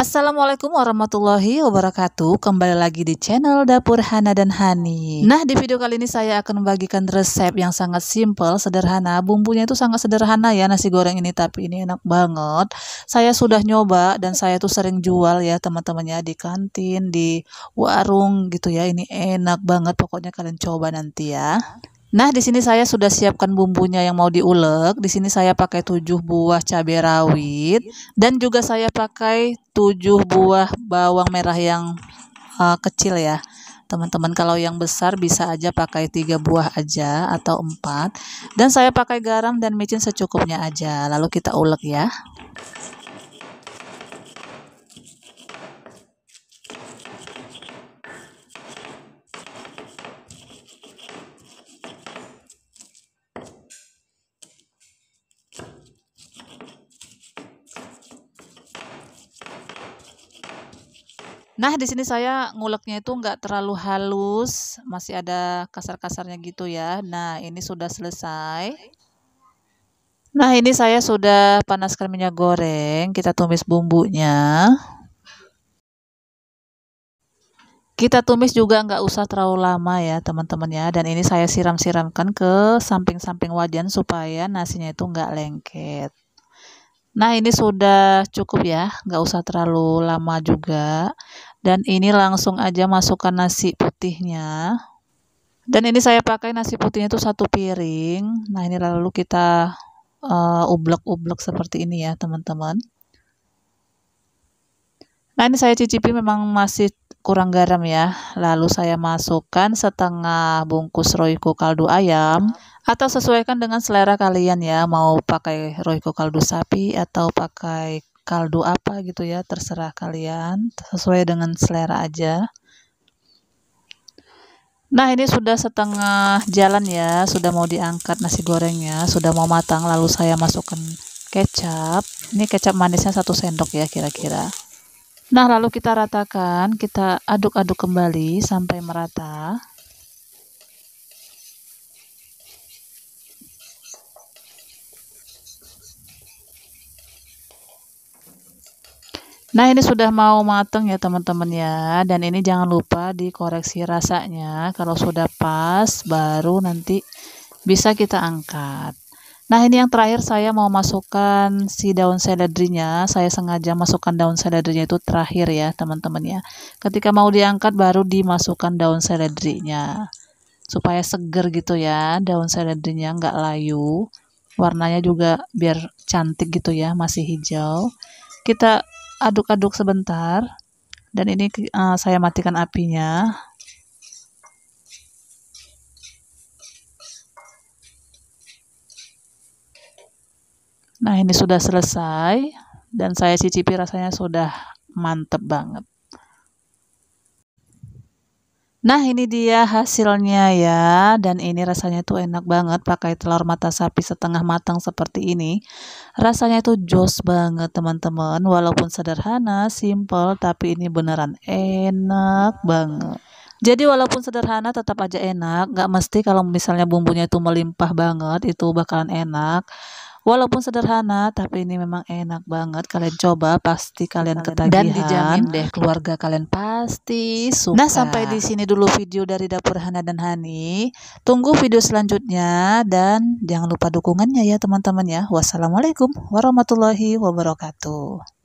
Assalamualaikum warahmatullahi wabarakatuh Kembali lagi di channel Dapur Hana dan Hani Nah di video kali ini saya akan membagikan resep yang sangat simple, sederhana Bumbunya itu sangat sederhana ya nasi goreng ini Tapi ini enak banget Saya sudah nyoba dan saya tuh sering jual ya teman-temannya Di kantin, di warung gitu ya Ini enak banget pokoknya kalian coba nanti ya Nah, di sini saya sudah siapkan bumbunya yang mau diulek. Di sini saya pakai 7 buah cabai rawit dan juga saya pakai 7 buah bawang merah yang uh, kecil ya. Teman-teman kalau yang besar bisa aja pakai 3 buah aja atau 4. Dan saya pakai garam dan micin secukupnya aja. Lalu kita ulek ya. Nah, di sini saya nguleknya itu nggak terlalu halus, masih ada kasar-kasarnya gitu ya. Nah, ini sudah selesai. Nah, ini saya sudah panaskan minyak goreng, kita tumis bumbunya. Kita tumis juga nggak usah terlalu lama ya teman-teman ya. Dan ini saya siram-siramkan ke samping-samping wajan supaya nasinya itu nggak lengket. Nah ini sudah cukup ya, nggak usah terlalu lama juga dan ini langsung aja masukkan nasi putihnya dan ini saya pakai nasi putihnya itu satu piring nah ini lalu kita uh, ublek-ublek seperti ini ya teman-teman Nah ini saya cicipi memang masih kurang garam ya. Lalu saya masukkan setengah bungkus roiko kaldu ayam atau sesuaikan dengan selera kalian ya. Mau pakai roiko kaldu sapi atau pakai kaldu apa gitu ya terserah kalian sesuai dengan selera aja nah ini sudah setengah jalan ya sudah mau diangkat nasi gorengnya sudah mau matang lalu saya masukkan kecap ini kecap manisnya satu sendok ya kira-kira nah lalu kita ratakan kita aduk-aduk kembali sampai merata Nah ini sudah mau mateng ya teman-teman ya dan ini jangan lupa dikoreksi rasanya kalau sudah pas baru nanti bisa kita angkat. Nah ini yang terakhir saya mau masukkan si daun seledrinya saya sengaja masukkan daun seledrinya itu terakhir ya teman-teman ya. Ketika mau diangkat baru dimasukkan daun seledrinya supaya seger gitu ya daun seledrinya nggak layu warnanya juga biar cantik gitu ya masih hijau. Kita aduk-aduk sebentar dan ini uh, saya matikan apinya nah ini sudah selesai dan saya cicipi rasanya sudah mantep banget Nah ini dia hasilnya ya dan ini rasanya tuh enak banget pakai telur mata sapi setengah matang seperti ini rasanya tuh jos banget teman-teman walaupun sederhana simple tapi ini beneran enak banget jadi walaupun sederhana tetap aja enak gak mesti kalau misalnya bumbunya itu melimpah banget itu bakalan enak Walaupun sederhana, tapi ini memang enak banget. Kalian coba, pasti kalian ketagihan. Dan dijamin deh keluarga kalian pasti suka. Nah, sampai di sini dulu video dari dapur Hana dan Hani. Tunggu video selanjutnya dan jangan lupa dukungannya ya teman-teman ya. Wassalamualaikum warahmatullahi wabarakatuh.